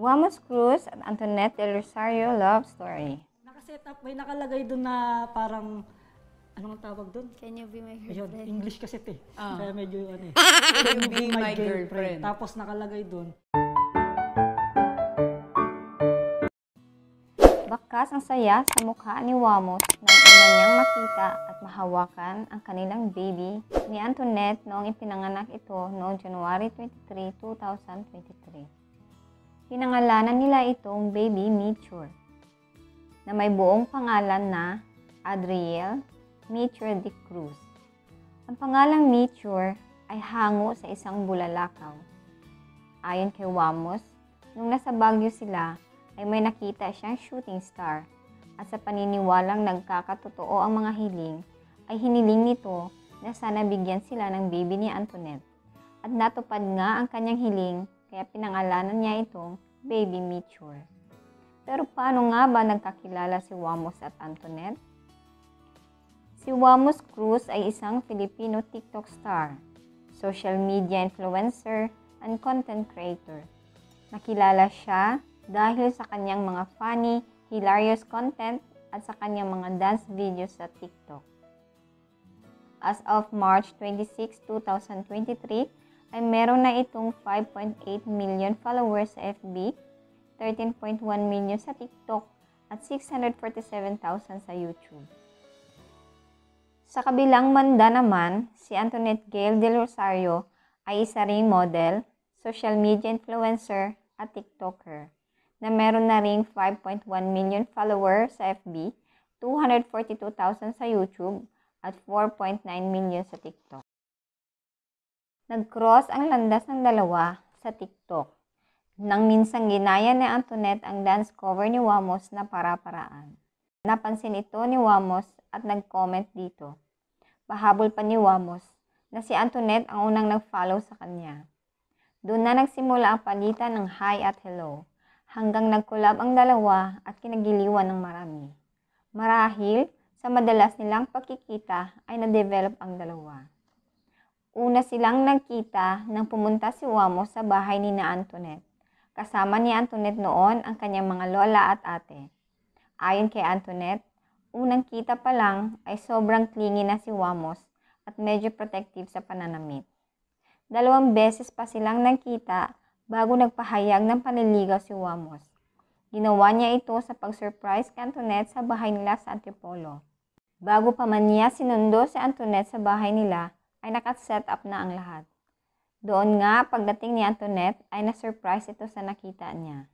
Wamos Cruz at Antoinette Del Rosario Love Story. Nakaset up, may nakalagay doon na parang, anong tawag doon? Can you be my girlfriend? Ayun, English kasi ito eh. Ah. Kaya medyo ano eh. Can you be my, my girlfriend? girlfriend? Tapos nakalagay doon. Bakas ang saya sa mukha ni Wamos nang una niyang makita at mahawakan ang kanilang baby ni Antoinette noong ipinanganak ito noong January 23, 2023. Pinangalanan nila itong baby Meteor na may buong pangalan na Adriel Meteor de Cruz. Ang pangalang Meteor ay hango sa isang bulalakaw. Ayon kay Wamos, nung nasa Baguio sila ay may nakita siyang shooting star at sa paniniwalang nagkakatotoo ang mga hiling ay hiniling nito na sana bigyan sila ng baby ni Antoinette. At natupad nga ang kanyang hiling kaya pinangalanan niya itong Baby Mature. Pero paano nga ba nagkakilala si Wamos at Antoinette? Si Wamos Cruz ay isang Filipino TikTok star, social media influencer, and content creator. Nakilala siya dahil sa kanyang mga funny, hilarious content at sa kanyang mga dance videos sa TikTok. As of March 26, 2023, ay meron na itong 5.8 million followers sa FB, 13.1 million sa TikTok, at 647,000 sa YouTube. Sa kabilang manda naman, si Antoinette Gail Del Rosario ay isa ring model, social media influencer at TikToker na meron na ring 5.1 million followers sa FB, 242,000 sa YouTube at 4.9 million sa TikTok. Nag-cross ang landas ng dalawa sa TikTok. Nang minsang ginaya ni Antoinette ang dance cover ni Wamos na para-paraan. Napansin ito ni Wamos at nag-comment dito. Pahabol pa ni Wamos na si Antoinette ang unang nag-follow sa kanya. Doon na nagsimula ang palitan ng hi at hello hanggang nag-collab ang dalawa at kinagiliwan ng marami. Marahil, sa madalas nilang pagkikita ay na-develop ang dalawa. Una silang nagkita nang pumunta si Uamo sa bahay ni na Antoinette. Kasama ni Antoinette noon ang kanyang mga lola at ate. Ayon kay Antoinette, unang kita pa lang ay sobrang clingy na si Wamos at medyo protective sa pananamit. Dalawang beses pa silang nagkita bago nagpahayag ng panliligaw si Wamos. Ginawa niya ito sa pag-surprise kay Antoinette sa bahay nila sa Antipolo. Bago pa man niya sinundo si Antoinette sa bahay nila, ay nakaset up na ang lahat. Doon nga, pagdating ni Antoinette, ay na-surprise ito sa nakita niya.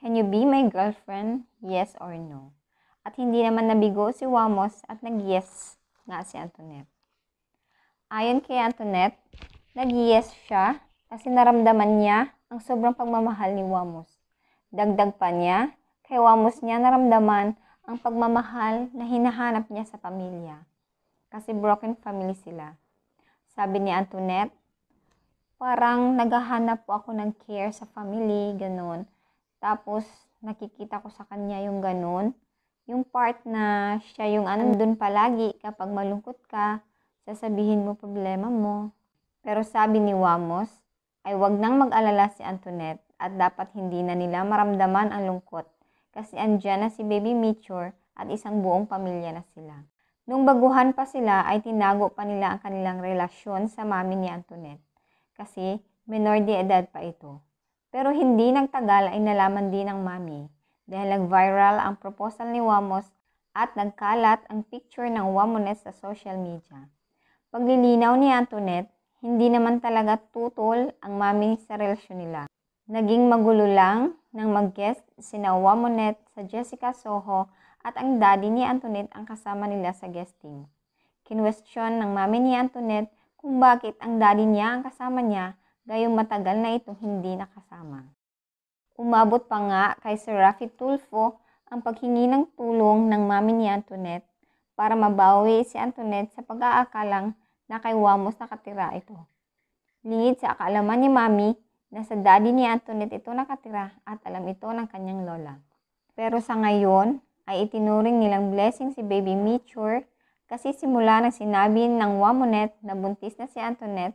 Can you be my girlfriend? Yes or no? At hindi naman nabigo si Wamos at nag-yes nga si Antoinette. Ayon kay Antoinette, nag-yes siya kasi naramdaman niya ang sobrang pagmamahal ni Wamos. Dagdag pa niya, kay Wamos niya naramdaman ang pagmamahal na hinahanap niya sa pamilya. Kasi broken family sila. Sabi ni Antoinette, parang naghahanap po ako ng care sa family, ganun. Tapos, nakikita ko sa kanya yung ganun. Yung part na siya yung andun palagi kapag malungkot ka, sasabihin mo problema mo. Pero sabi ni Wamos, ay wag nang mag-alala si Antoinette at dapat hindi na nila maramdaman ang lungkot kasi andyan na si Baby Mature at isang buong pamilya na sila. Nung baguhan pa sila ay tinago pa nila ang kanilang relasyon sa mami ni Antoinette kasi menor de edad pa ito. Pero hindi nagtagal ay nalaman din ng mami dahil nag-viral ang proposal ni Wamos at nagkalat ang picture ng Wamonet sa social media. Paglilinaw ni Antoinette, hindi naman talaga tutol ang mami sa relasyon nila. Naging magulo lang nang mag-guest si Wamonet sa Jessica Soho at ang daddy ni Antoinette ang kasama nila sa guesting. Kinwestiyon ng mami ni Antoinette kung bakit ang daddy niya ang kasama niya gayong matagal na itong hindi nakasama. Umabot pa nga kay Sir Rafi Tulfo ang paghingi ng tulong ng mami ni Antoinette para mabawi si Antoinette sa pag-aakalang na kay Wamos nakatira ito. Lingid sa akalaman ni Mami na sa daddy ni Antoinette ito nakatira at alam ito ng kanyang lola. Pero sa ngayon, ay itinuring nilang blessing si Baby Meteor kasi simula nang sinabi ng Wamonet na buntis na si Antoinette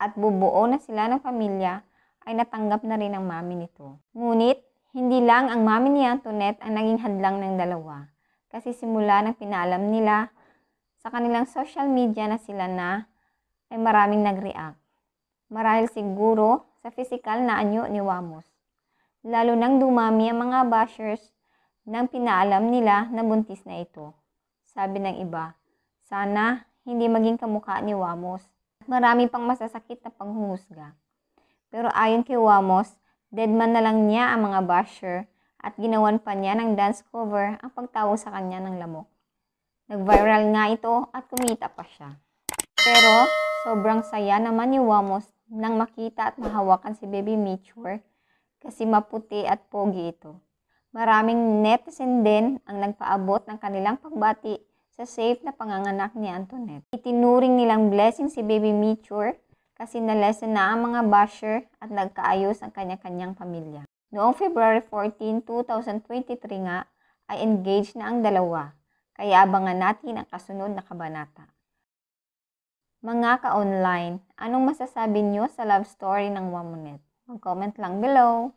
at bubuo na sila ng pamilya, ay natanggap na rin ang mami nito. Ngunit, hindi lang ang mami ni Antoinette ang naging hadlang ng dalawa kasi simula nang pinalam nila sa kanilang social media na sila na ay maraming nag-react. Marahil siguro sa physical na anyo ni Wamos. Lalo nang dumami ang mga bashers nang pinaalam nila na buntis na ito. Sabi ng iba, sana hindi maging kamukha ni Wamos. Marami pang masasakit na panghuhusga. Pero ayon kay Wamos, dead man na lang niya ang mga basher at ginawan pa niya ng dance cover ang pagtawo sa kanya ng lamok. Nag-viral nga ito at kumita pa siya. Pero sobrang saya naman ni Wamos nang makita at mahawakan si Baby Mitchwork kasi maputi at pogi ito. Maraming netizen din ang nagpaabot ng kanilang pagbati sa safe na panganganak ni Antoinette. Itinuring nilang blessing si Baby Mature kasi nalesen na ang mga basher at nagkaayos ang kanya-kanyang pamilya. Noong February 14, 2023 nga, ay engaged na ang dalawa, kaya abangan natin ang kasunod na kabanata. Mga ka-online, anong masasabi niyo sa love story ng Wamunet? Mag-comment lang below.